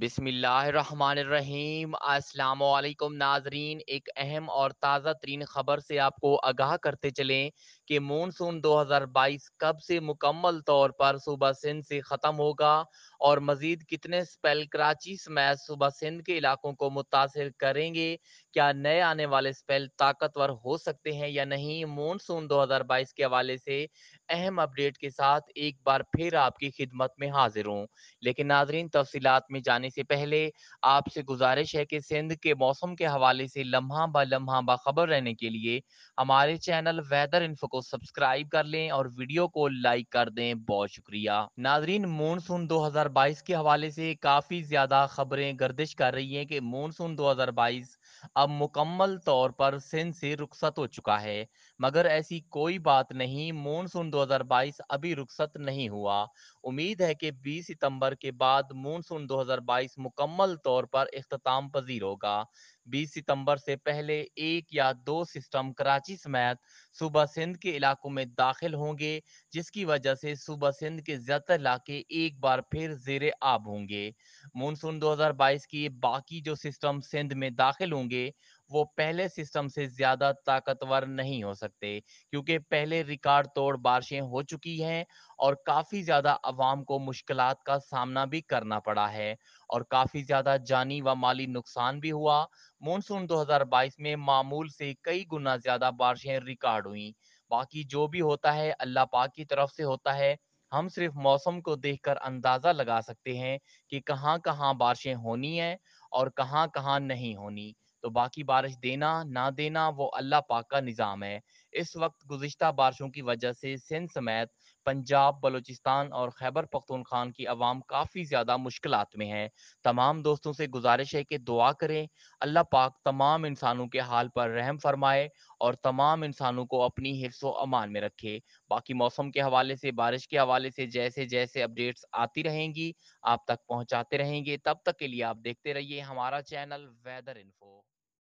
बिसमीम असलकुम नाजरीन एक अहम और ताज़ा तरीन ख़बर से आपको आगाह करते चलें कि मानसून 2022 कब से मुकम्मल तौर पर सूबा सिंध से ख़त्म होगा और मजीद कितने स्पेल कराची समेत सुबह सिंध के इलाकों को मुतासर करेंगे क्या नए आने वाले स्पेल ताकतवर हो सकते हैं या नहीं मानसून 2022 के हवाले से अहम अपडेट के साथ एक बार फिर आपकी खिदमत में हाजिर हूँ लेकिन नाजरीन तफसीत में जाने से पहले आपसे गुजारिश है कि सिंध के मौसम के हवाले से लम्हा ब लम्हा बबर रहने के लिए हमारे चैनल वेदर इन्फो को सब्सक्राइब कर लें और वीडियो को लाइक कर दें बहुत शुक्रिया नाजरीन मानसून दो हजार 2022 के हवाले से काफ़ी ज़्यादा खबरें गर्दिश कर रही हैं कि मानसून 2022 अब मुकम्मल तौर पर सिंध से रुखसत हो चुका है मगर ऐसी कोई बात नहीं मानसून 2022 अभी रुखसत नहीं हुआ उम्मीद है कि 20 सितंबर के बाद मानसून 2022 मुकम्मल तौर पर अख्ताम पजीर होगा 20 सितंबर से पहले एक या दो सिस्टम कराची समेत सुबह सिंध के इलाकों में दाखिल होंगे जिसकी वजह से सुबह सिंध के ज्यादातर इलाके एक बार फिर जेर आब होंगे मानसून 2022 की बाकी जो सिस्टम सिंध में दाखिल होंगे वो पहले सिस्टम से ज्यादा ताकतवर नहीं हो सकते क्योंकि पहले रिकॉर्ड तोड़ बारिशें हो चुकी हैं और काफ़ी ज़्यादा आवाम को मुश्किल का सामना भी करना पड़ा है और काफ़ी ज़्यादा जानी व माली नुकसान भी हुआ मानसून 2022 में मामूल से कई गुना ज़्यादा बारिशें रिकॉर्ड हुई बाकी जो भी होता है अल्लाह पाक की तरफ से होता है हम सिर्फ मौसम को देखकर अंदाजा लगा सकते हैं कि कहाँ कहाँ बारिशें होनी है और कहाँ कहाँ नहीं होनी तो बाकी बारिश देना ना देना वो अल्लाह पाक का निज़ाम है इस वक्त गुजशत बारिशों की वजह से सिंध समेत पंजाब बलोचिस्तान और खैबर खान की आवाम काफ़ी ज़्यादा मुश्किल में है तमाम दोस्तों से गुजारिश है कि दुआ करें अल्लाह पाक तमाम इंसानों के हाल पर रहम फरमाए और तमाम इंसानों को अपनी हिफ्स अमान में रखे बाकी मौसम के हवाले से बारिश के हवाले से जैसे जैसे अपडेट्स आती रहेंगी आप तक पहुँचाते रहेंगे तब तक के लिए आप देखते रहिए हमारा चैनल वेदर इन्फो